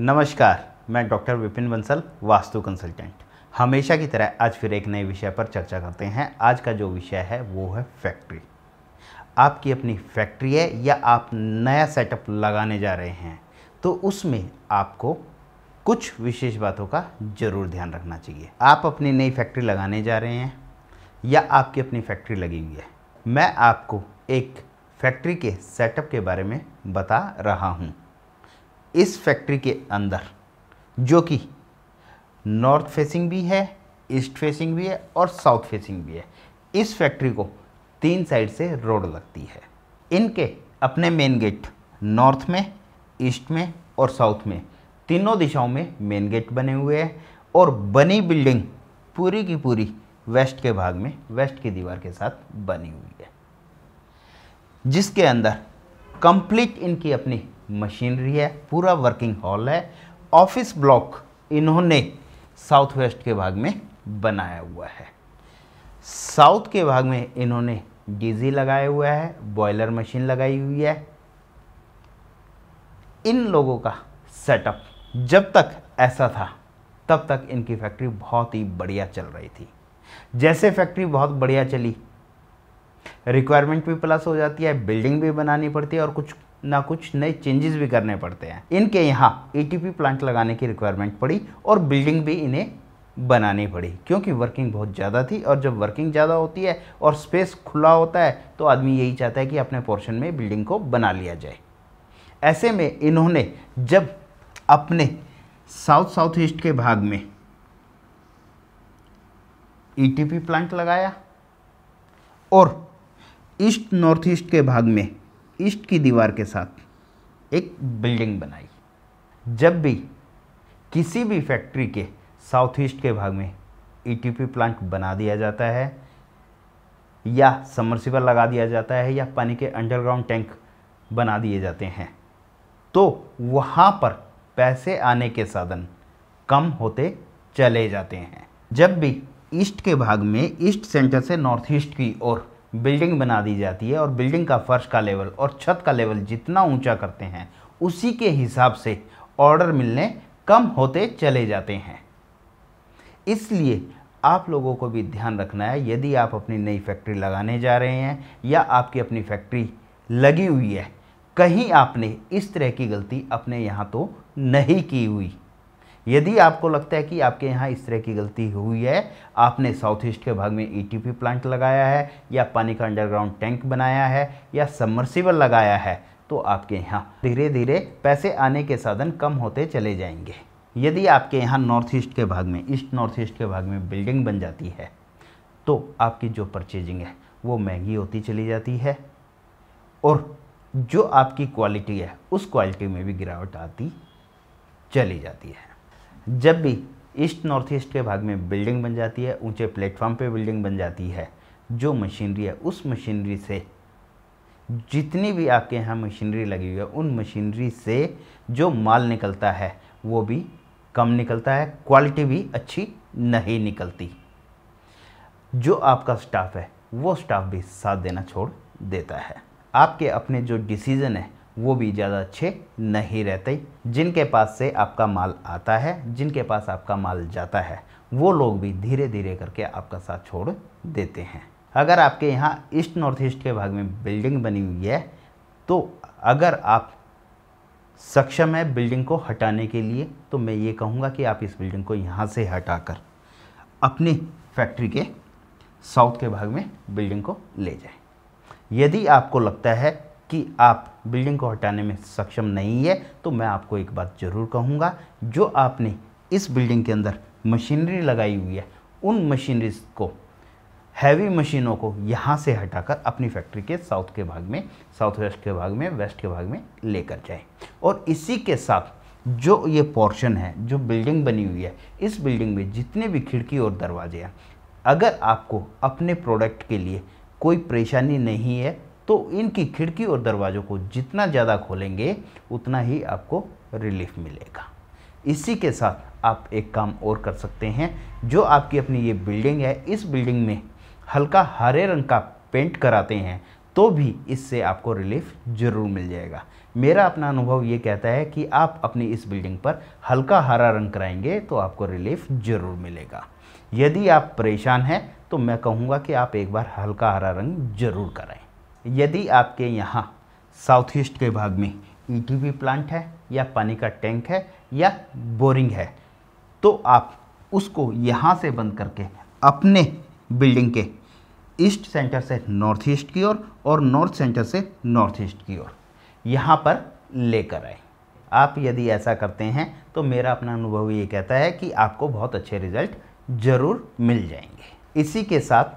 नमस्कार मैं doctor Vipin Bansal vastu consultant हमेशा की तरह आज फिर एक नए विषय पर चर्चा करते हैं आज का जो विषय है वो है फैक्ट्री आपकी अपनी फैक्ट्री है या आप नया सेटअप लगाने जा रहे हैं तो उसमें आपको कुछ विशेष बातों का ज़रूर ध्यान रखना चाहिए आप अपनी नई फैक्ट्री लगाने जा रहे हैं या आपकी अपनी फैक्ट्री लगी हुई है मैं आपको एक फैक्ट्री के सेटअप के बारे में बता रहा हूँ इस फैक्ट्री के अंदर जो कि नॉर्थ फेसिंग भी है ईस्ट फेसिंग भी है और साउथ फेसिंग भी है इस फैक्ट्री को तीन साइड से रोड लगती है इनके अपने मेन गेट नॉर्थ में ईस्ट में और साउथ में तीनों दिशाओं में मेन गेट बने हुए हैं और बनी बिल्डिंग पूरी की पूरी वेस्ट के भाग में वेस्ट की दीवार के साथ बनी हुई है जिसके अंदर कंप्लीट इनकी अपनी मशीनरी है पूरा वर्किंग हॉल है ऑफिस ब्लॉक इन्होंने साउथ वेस्ट के भाग में बनाया हुआ है साउथ के भाग में इन्होंने डीजी लगाया हुआ है बॉयलर मशीन लगाई हुई है इन लोगों का सेटअप जब तक ऐसा था तब तक इनकी फैक्ट्री बहुत ही बढ़िया चल रही थी जैसे फैक्ट्री बहुत बढ़िया चली रिक्वायरमेंट भी प्लस हो जाती है बिल्डिंग भी बनानी पड़ती है और कुछ ना कुछ नए चेंजेस भी करने पड़ते हैं इनके यहाँ ए प्लांट लगाने की रिक्वायरमेंट पड़ी और बिल्डिंग भी इन्हें बनानी पड़ी क्योंकि वर्किंग बहुत ज़्यादा थी और जब वर्किंग ज़्यादा होती है और स्पेस खुला होता है तो आदमी यही चाहता है कि अपने पोर्शन में बिल्डिंग को बना लिया जाए ऐसे में इन्होंने जब अपने साउथ साउथ ईस्ट के भाग में ईटीपी प्लांट लगाया और ईस्ट नॉर्थ ईस्ट के भाग में ईस्ट की दीवार के साथ एक बिल्डिंग बनाई जब भी किसी भी फैक्ट्री के साउथ ईस्ट के भाग में ईटीपी e प्लांट बना दिया जाता है या समरसिबल लगा दिया जाता है या पानी के अंडरग्राउंड टैंक बना दिए जाते हैं तो वहाँ पर पैसे आने के साधन कम होते चले जाते हैं जब भी ईस्ट के भाग में ईस्ट सेंटर से नॉर्थ ईस्ट की ओर बिल्डिंग बना दी जाती है और बिल्डिंग का फर्श का लेवल और छत का लेवल जितना ऊंचा करते हैं उसी के हिसाब से ऑर्डर मिलने कम होते चले जाते हैं इसलिए आप लोगों को भी ध्यान रखना है यदि आप अपनी नई फैक्ट्री लगाने जा रहे हैं या आपकी अपनी फैक्ट्री लगी हुई है कहीं आपने इस तरह की गलती अपने यहाँ तो नहीं की हुई यदि आपको लगता है कि आपके यहाँ इस तरह की गलती हुई है आपने साउथ ईस्ट के भाग में ईटीपी e प्लांट लगाया है या पानी का अंडरग्राउंड टैंक बनाया है या सबमर्सिबल लगाया है तो आपके यहाँ धीरे धीरे पैसे आने के साधन कम होते चले जाएंगे यदि आपके यहाँ नॉर्थ ईस्ट के भाग में ईस्ट नॉर्थ ईस्ट के भाग में बिल्डिंग बन जाती है तो आपकी जो परचेजिंग है वो महंगी होती चली जाती है और जो आपकी क्वालिटी है उस क्वालिटी में भी गिरावट आती चली जाती है जब भी ईस्ट नॉर्थ ईस्ट के भाग में बिल्डिंग बन जाती है ऊंचे प्लेटफॉर्म पे बिल्डिंग बन जाती है जो मशीनरी है उस मशीनरी से जितनी भी आपके यहाँ मशीनरी लगी हुई है उन मशीनरी से जो माल निकलता है वो भी कम निकलता है क्वालिटी भी अच्छी नहीं निकलती जो आपका स्टाफ है वो स्टाफ भी साथ देना छोड़ देता है आपके अपने जो डिसीज़न है वो भी ज़्यादा अच्छे नहीं रहते जिनके पास से आपका माल आता है जिनके पास आपका माल जाता है वो लोग भी धीरे धीरे करके आपका साथ छोड़ देते हैं अगर आपके यहाँ ईस्ट नॉर्थ ईस्ट के भाग में बिल्डिंग बनी हुई है तो अगर आप सक्षम है बिल्डिंग को हटाने के लिए तो मैं ये कहूँगा कि आप इस बिल्डिंग को यहाँ से हटाकर अपनी फैक्ट्री के साउथ के भाग में बिल्डिंग को ले जाएं। यदि आपको लगता है कि आप बिल्डिंग को हटाने में सक्षम नहीं है तो मैं आपको एक बात ज़रूर कहूँगा जो आपने इस बिल्डिंग के अंदर मशीनरी लगाई हुई है उन मशीनरीज को हैवी मशीनों को यहाँ से हटाकर अपनी फैक्ट्री के साउथ के भाग में साउथ वेस्ट के भाग में वेस्ट के भाग में लेकर जाएं और इसी के साथ जो ये पोर्शन है जो बिल्डिंग बनी हुई है इस बिल्डिंग में जितने भी खिड़की और दरवाजे हैं अगर आपको अपने प्रोडक्ट के लिए कोई परेशानी नहीं है तो इनकी खिड़की और दरवाज़ों को जितना ज़्यादा खोलेंगे उतना ही आपको रिलीफ मिलेगा इसी के साथ आप एक काम और कर सकते हैं जो आपकी अपनी ये बिल्डिंग है इस बिल्डिंग में हल्का हरे रंग का पेंट कराते हैं तो भी इससे आपको रिलीफ ज़रूर मिल जाएगा मेरा अपना अनुभव ये कहता है कि आप अपनी इस बिल्डिंग पर हल्का हरा रंग कराएंगे तो आपको रिलीफ ज़रूर मिलेगा यदि आप परेशान हैं तो मैं कहूँगा कि आप एक बार हल्का हरा रंग ज़रूर कराएं यदि आपके यहाँ साउथ ईस्ट के भाग में ई e प्लांट है या पानी का टैंक है या बोरिंग है तो आप उसको यहाँ से बंद करके अपने बिल्डिंग के ईस्ट सेंटर से नॉर्थ ईस्ट की ओर और, और नॉर्थ सेंटर से नॉर्थ ईस्ट की ओर यहाँ पर लेकर आए आप यदि ऐसा करते हैं तो मेरा अपना अनुभव ये कहता है कि आपको बहुत अच्छे रिजल्ट ज़रूर मिल जाएंगे इसी के साथ